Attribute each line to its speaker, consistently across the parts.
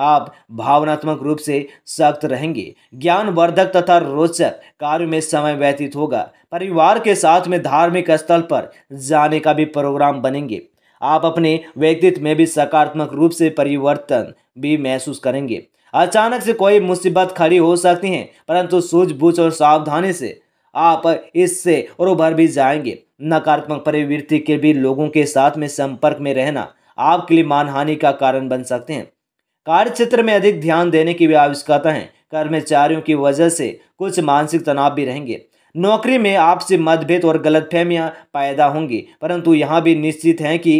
Speaker 1: आप भावनात्मक रूप से सख्त रहेंगे ज्ञानवर्धक तथा रोचक कार्य में समय व्यतीत होगा परिवार के साथ में धार्मिक स्थल पर जाने का भी प्रोग्राम बनेंगे आप अपने व्यक्तित्व में भी सकारात्मक रूप से परिवर्तन भी महसूस करेंगे अचानक से कोई मुसीबत खड़ी हो सकती है परंतु सूझबूझ और सावधानी से आप इससे और उभर भी जाएंगे नकारात्मक परिवृत्ति के भी लोगों के साथ में संपर्क में रहना आपके लिए मानहानि का कारण बन सकते हैं कार्य क्षेत्र में अधिक ध्यान देने की भी आवश्यकता है कर्मचारियों की वजह से कुछ मानसिक तनाव भी रहेंगे नौकरी में आपसे मतभेद और गलतफहमियां पैदा होंगी परंतु यहाँ भी निश्चित हैं कि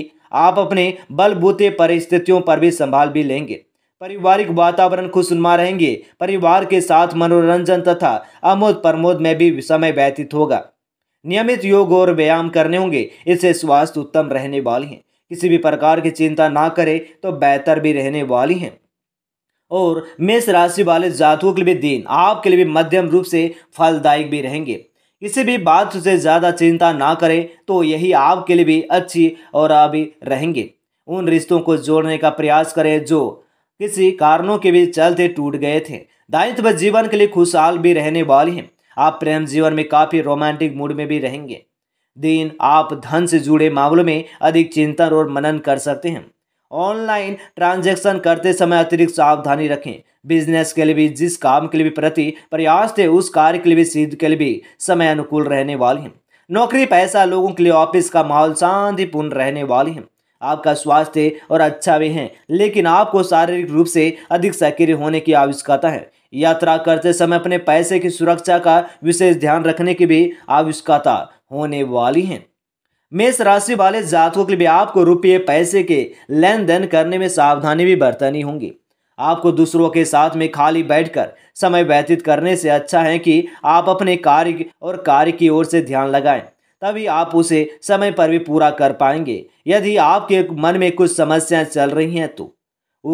Speaker 1: आप अपने बलबूते परिस्थितियों पर भी संभाल भी लेंगे पारिवारिक वातावरण खुशनुमा रहेंगे परिवार के साथ मनोरंजन तथा आमोद प्रमोद में भी समय व्यतीत होगा नियमित योग और व्यायाम करने होंगे इससे स्वास्थ्य उत्तम रहने वाले हैं किसी भी प्रकार की चिंता ना करें तो बेहतर भी रहने वाली हैं और मेष राशि वाले जातकों के लिए दिन आपके लिए भी मध्यम रूप से फलदायक भी रहेंगे किसी भी बात से ज़्यादा चिंता ना करें तो यही आपके लिए भी अच्छी और अभी रहेंगे उन रिश्तों को जोड़ने का प्रयास करें जो किसी कारणों के भी चलते टूट गए थे दायित्व जीवन के लिए खुशहाल भी रहने वाली हैं आप प्रेम जीवन में काफ़ी रोमांटिक मूड में भी रहेंगे दिन आप धन से जुड़े मामलों में अधिक चिंतन और मनन कर सकते हैं ऑनलाइन ट्रांजैक्शन करते समय अतिरिक्त सावधानी रखें बिजनेस के लिए भी जिस काम के लिए भी प्रति प्रयास थे उस कार्य के लिए भी सिद्ध के लिए भी समय अनुकूल रहने वाली हैं नौकरी पैसा लोगों के लिए ऑफिस का माहौल शांतिपूर्ण रहने वाली हैं आपका स्वास्थ्य और अच्छा भी है लेकिन आपको शारीरिक रूप से अधिक सक्रिय होने की आवश्यकता है यात्रा करते समय अपने पैसे की सुरक्षा का विशेष ध्यान रखने की भी आवश्यकता होने वाली है मेष राशि वाले जातकों के लिए आपको रुपये पैसे के लेन देन करने में सावधानी भी बरतनी होगी आपको दूसरों के साथ में खाली बैठकर समय व्यतीत करने से अच्छा है कि आप अपने कार्य और कार्य की ओर से ध्यान लगाएं तभी आप उसे समय पर भी पूरा कर पाएंगे यदि आपके मन में कुछ समस्याएं चल रही हैं तो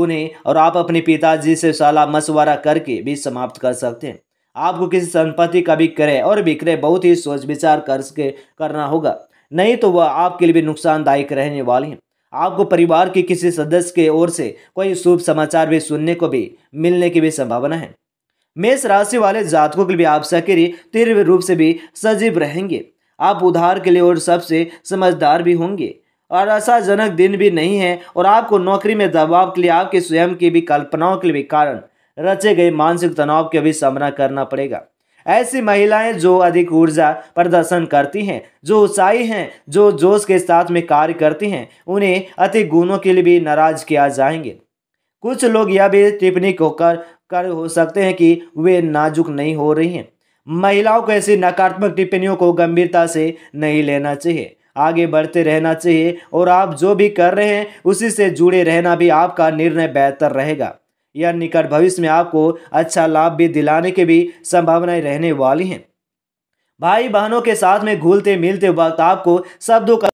Speaker 1: उन्हें और आप अपने पिताजी से सलाह मशवरा करके भी समाप्त कर सकते हैं आपको किसी संपत्ति का भी क्रय और विक्रय बहुत ही सोच विचार कर सके करना होगा नहीं तो वह आपके लिए भी नुकसानदायक रहने वाली हैं आपको परिवार के किसी सदस्य के ओर से कोई शुभ समाचार भी सुनने को भी मिलने की भी संभावना है मेष राशि वाले जातकों के लिए आप सक्रिय तीव्र रूप से भी सजीव रहेंगे आप उधार के लिए और सबसे समझदार भी होंगे और आशाजनक दिन भी नहीं है और आपको नौकरी में दबाव के लिए आपके स्वयं की भी कल्पनाओं के भी कारण रचे गए मानसिक तनाव का भी सामना करना पड़ेगा ऐसी महिलाएं जो अधिक ऊर्जा प्रदर्शन करती हैं जो उत्साही हैं जो जोश के साथ में कार्य करती हैं उन्हें अति गुणों के लिए भी नाराज किया जाएंगे कुछ लोग यह भी टिप्पणी को कर कर हो सकते हैं कि वे नाजुक नहीं हो रही हैं महिलाओं को ऐसी नकारात्मक टिप्पणियों को गंभीरता से नहीं लेना चाहिए आगे बढ़ते रहना चाहिए और आप जो भी कर रहे हैं उसी से जुड़े रहना भी आपका निर्णय बेहतर रहेगा यह निकट भविष्य में आपको अच्छा लाभ भी दिलाने की भी संभावनाएं रहने वाली हैं भाई बहनों के साथ में घूलते मिलते वक्त आपको शब्दों का